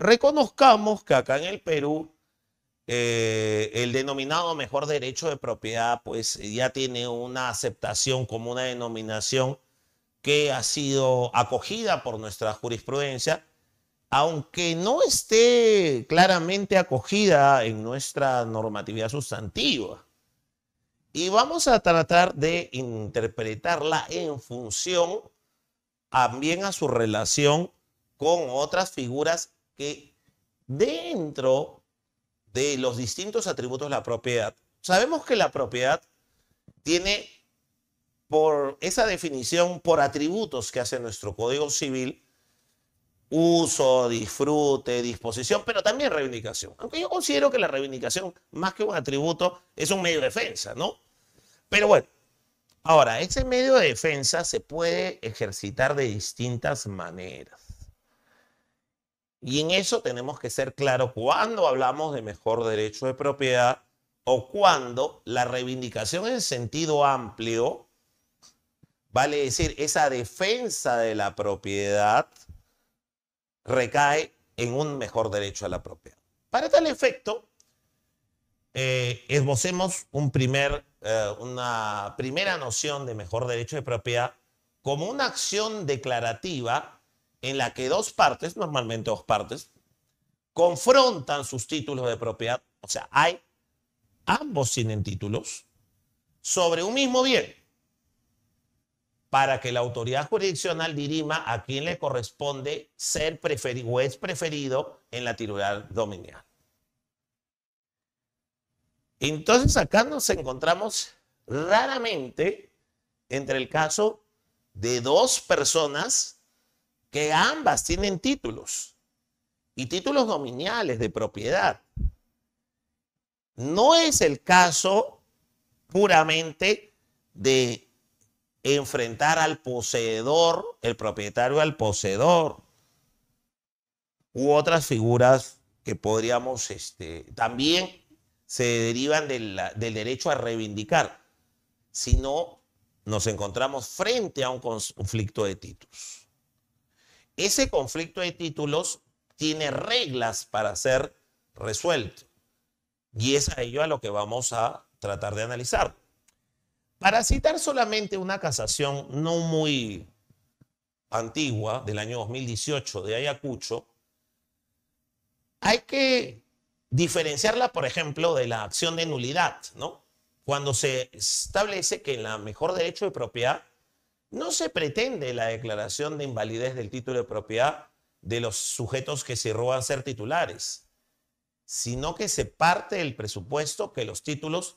reconozcamos que acá en el Perú eh, el denominado mejor derecho de propiedad pues ya tiene una aceptación como una denominación que ha sido acogida por nuestra jurisprudencia, aunque no esté claramente acogida en nuestra normatividad sustantiva. Y vamos a tratar de interpretarla en función también a su relación con otras figuras que dentro de los distintos atributos de la propiedad, sabemos que la propiedad tiene por esa definición, por atributos que hace nuestro Código Civil, uso, disfrute, disposición, pero también reivindicación. Aunque yo considero que la reivindicación, más que un atributo, es un medio de defensa, ¿no? Pero bueno, ahora, ese medio de defensa se puede ejercitar de distintas maneras. Y en eso tenemos que ser claros cuando hablamos de mejor derecho de propiedad o cuando la reivindicación en sentido amplio, vale decir, esa defensa de la propiedad recae en un mejor derecho a la propiedad. Para tal efecto, eh, esbocemos un primer, eh, una primera noción de mejor derecho de propiedad como una acción declarativa en la que dos partes, normalmente dos partes, confrontan sus títulos de propiedad, o sea, hay ambos tienen títulos sobre un mismo bien, para que la autoridad jurisdiccional dirima a quién le corresponde ser preferido o es preferido en la titular dominial. Entonces acá nos encontramos raramente entre el caso de dos personas que ambas tienen títulos y títulos dominiales de propiedad. No es el caso puramente de enfrentar al poseedor, el propietario al poseedor, u otras figuras que podríamos, este, también se derivan del, del derecho a reivindicar, sino nos encontramos frente a un conflicto de títulos. Ese conflicto de títulos tiene reglas para ser resuelto. Y es a ello a lo que vamos a tratar de analizar. Para citar solamente una casación no muy antigua del año 2018 de Ayacucho, hay que diferenciarla, por ejemplo, de la acción de nulidad, ¿no? Cuando se establece que en la mejor derecho de propiedad no se pretende la declaración de invalidez del título de propiedad de los sujetos que se roban ser titulares, sino que se parte del presupuesto que los títulos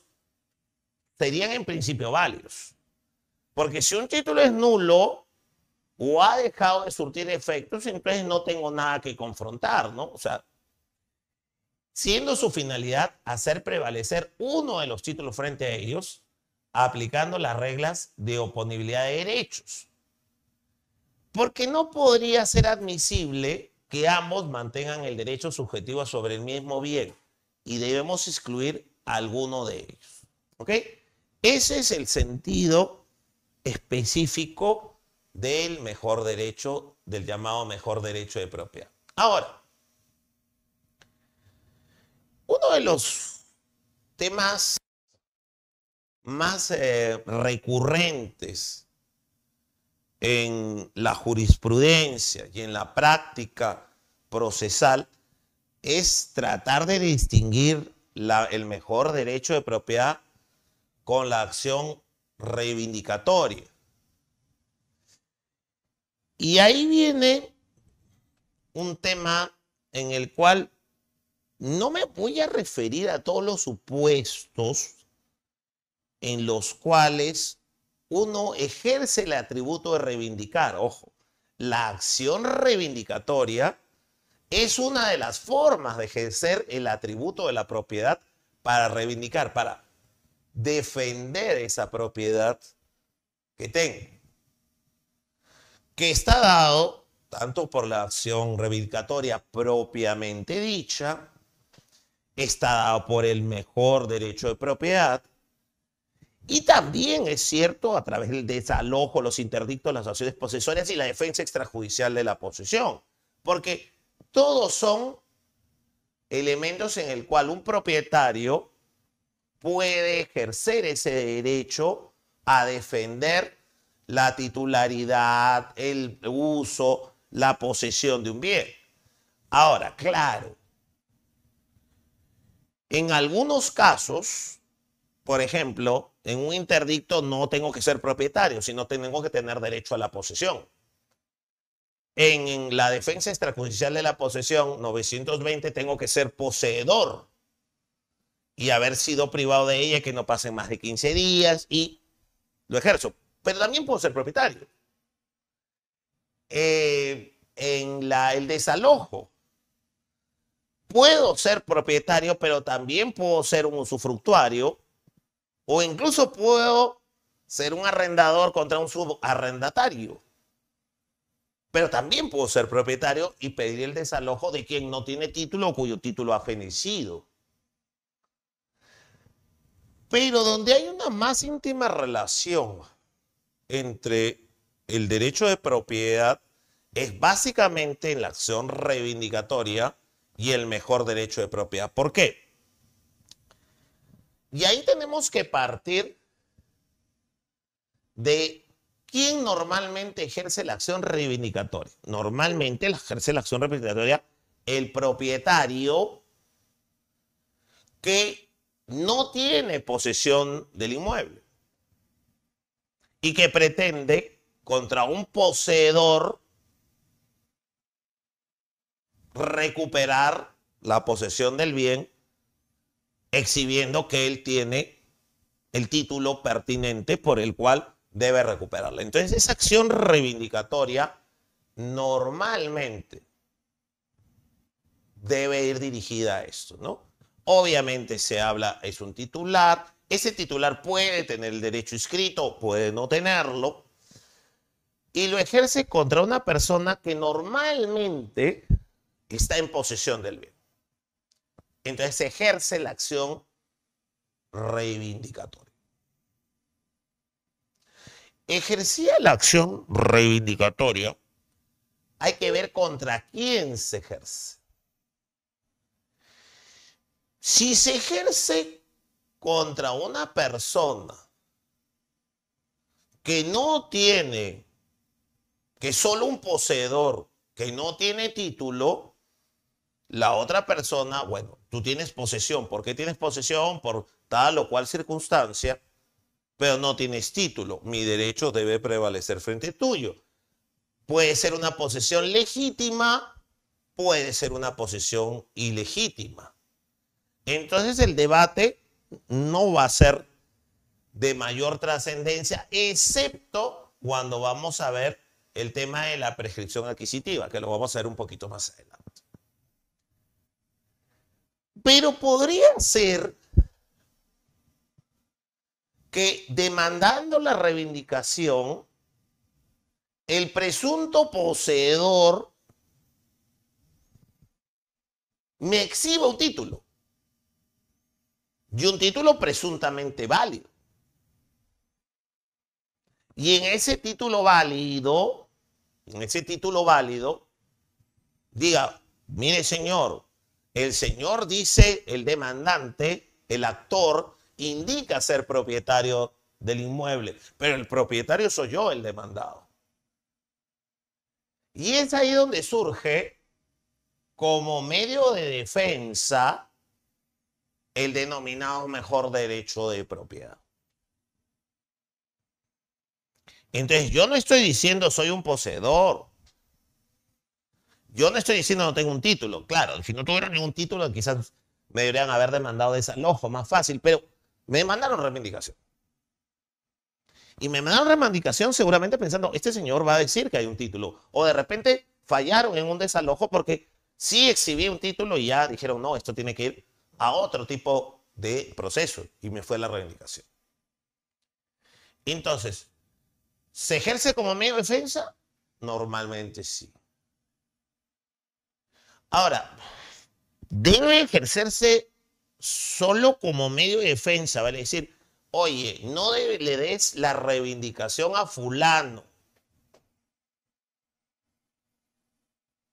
serían en principio válidos. Porque si un título es nulo o ha dejado de surtir efectos, entonces no tengo nada que confrontar, ¿no? O sea, siendo su finalidad hacer prevalecer uno de los títulos frente a ellos, aplicando las reglas de oponibilidad de derechos. Porque no podría ser admisible que ambos mantengan el derecho subjetivo sobre el mismo bien y debemos excluir alguno de ellos. ¿Ok? Ese es el sentido específico del mejor derecho, del llamado mejor derecho de propiedad. Ahora, uno de los temas más eh, recurrentes en la jurisprudencia y en la práctica procesal es tratar de distinguir el mejor derecho de propiedad con la acción reivindicatoria. Y ahí viene un tema en el cual no me voy a referir a todos los supuestos en los cuales uno ejerce el atributo de reivindicar. Ojo, la acción reivindicatoria es una de las formas de ejercer el atributo de la propiedad para reivindicar, para defender esa propiedad que tengo. Que está dado tanto por la acción reivindicatoria propiamente dicha, está dado por el mejor derecho de propiedad, y también es cierto a través del desalojo, los interdictos, las acciones posesorias y la defensa extrajudicial de la posesión. Porque todos son elementos en el cual un propietario puede ejercer ese derecho a defender la titularidad, el uso, la posesión de un bien. Ahora, claro, en algunos casos por ejemplo, en un interdicto no tengo que ser propietario, sino tengo que tener derecho a la posesión. En la defensa extrajudicial de la posesión 920 tengo que ser poseedor y haber sido privado de ella que no pasen más de 15 días y lo ejerzo. Pero también puedo ser propietario. Eh, en la, el desalojo puedo ser propietario, pero también puedo ser un usufructuario o incluso puedo ser un arrendador contra un subarrendatario. Pero también puedo ser propietario y pedir el desalojo de quien no tiene título o cuyo título ha fenecido. Pero donde hay una más íntima relación entre el derecho de propiedad es básicamente en la acción reivindicatoria y el mejor derecho de propiedad. ¿Por qué? Y ahí tenemos que partir de quién normalmente ejerce la acción reivindicatoria. Normalmente ejerce la acción reivindicatoria el propietario que no tiene posesión del inmueble y que pretende contra un poseedor recuperar la posesión del bien exhibiendo que él tiene el título pertinente por el cual debe recuperarla. Entonces, esa acción reivindicatoria normalmente debe ir dirigida a esto, ¿no? Obviamente se habla, es un titular, ese titular puede tener el derecho escrito, puede no tenerlo, y lo ejerce contra una persona que normalmente está en posesión del bien. Entonces se ejerce la acción reivindicatoria. Ejercía la acción reivindicatoria, hay que ver contra quién se ejerce. Si se ejerce contra una persona que no tiene, que solo un poseedor, que no tiene título, la otra persona, bueno, tú tienes posesión. ¿Por qué tienes posesión? Por tal o cual circunstancia, pero no tienes título. Mi derecho debe prevalecer frente tuyo. Puede ser una posesión legítima, puede ser una posesión ilegítima. Entonces el debate no va a ser de mayor trascendencia, excepto cuando vamos a ver el tema de la prescripción adquisitiva, que lo vamos a ver un poquito más adelante. Pero podría ser que demandando la reivindicación, el presunto poseedor me exhiba un título. Y un título presuntamente válido. Y en ese título válido, en ese título válido, diga, mire señor, el señor dice, el demandante, el actor, indica ser propietario del inmueble, pero el propietario soy yo, el demandado. Y es ahí donde surge como medio de defensa el denominado mejor derecho de propiedad. Entonces yo no estoy diciendo soy un poseedor, yo no estoy diciendo no tengo un título, claro, si no tuviera ningún título quizás me deberían haber demandado desalojo, más fácil, pero me mandaron reivindicación. Y me mandaron reivindicación seguramente pensando, este señor va a decir que hay un título. O de repente fallaron en un desalojo porque sí exhibí un título y ya dijeron, no, esto tiene que ir a otro tipo de proceso. Y me fue la reivindicación. Entonces, ¿se ejerce como medio defensa? Normalmente sí. Ahora, debe ejercerse solo como medio de defensa, ¿vale? Es decir, oye, no le des la reivindicación a fulano.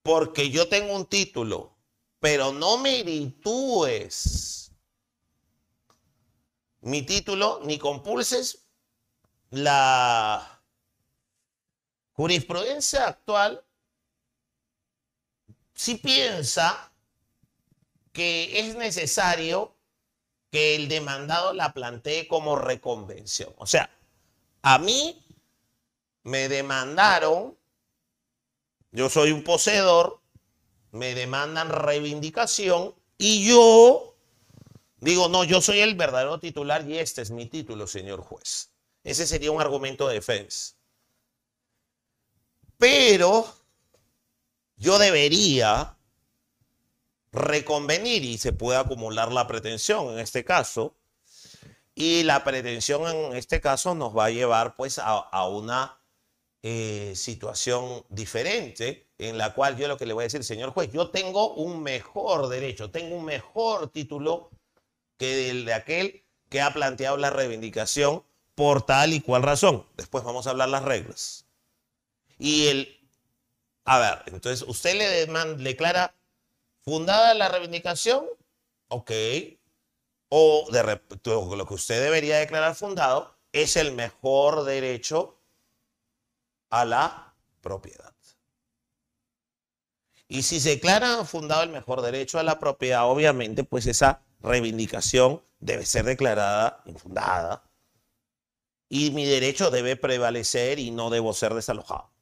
Porque yo tengo un título, pero no meritúes mi título ni compulses la jurisprudencia actual si piensa que es necesario que el demandado la plantee como reconvención. O sea, a mí me demandaron, yo soy un poseedor, me demandan reivindicación y yo digo, no, yo soy el verdadero titular y este es mi título, señor juez. Ese sería un argumento de defensa. Pero yo debería reconvenir y se puede acumular la pretensión en este caso. Y la pretensión en este caso nos va a llevar pues a, una eh, situación diferente en la cual yo lo que le voy a decir, señor juez, yo tengo un mejor derecho, tengo un mejor título que el de aquel que ha planteado la reivindicación por tal y cual razón. Después vamos a hablar las reglas. Y el a ver, entonces usted le declara fundada la reivindicación, ok, o de, lo que usted debería declarar fundado es el mejor derecho a la propiedad. Y si se declara fundado el mejor derecho a la propiedad, obviamente, pues esa reivindicación debe ser declarada infundada. Y mi derecho debe prevalecer y no debo ser desalojado.